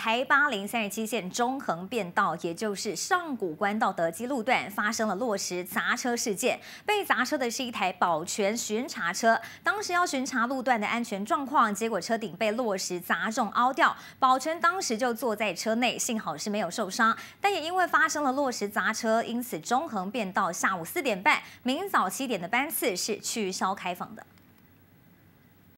台八零三十七线中横变道，也就是上古关道德基路段，发生了落石砸车事件。被砸车的是一台保全巡查车，当时要巡查路段的安全状况，结果车顶被落石砸中凹掉。保全当时就坐在车内，幸好是没有受伤，但也因为发生了落石砸车，因此中横变道下午四点半、明早七点的班次是取消开放的。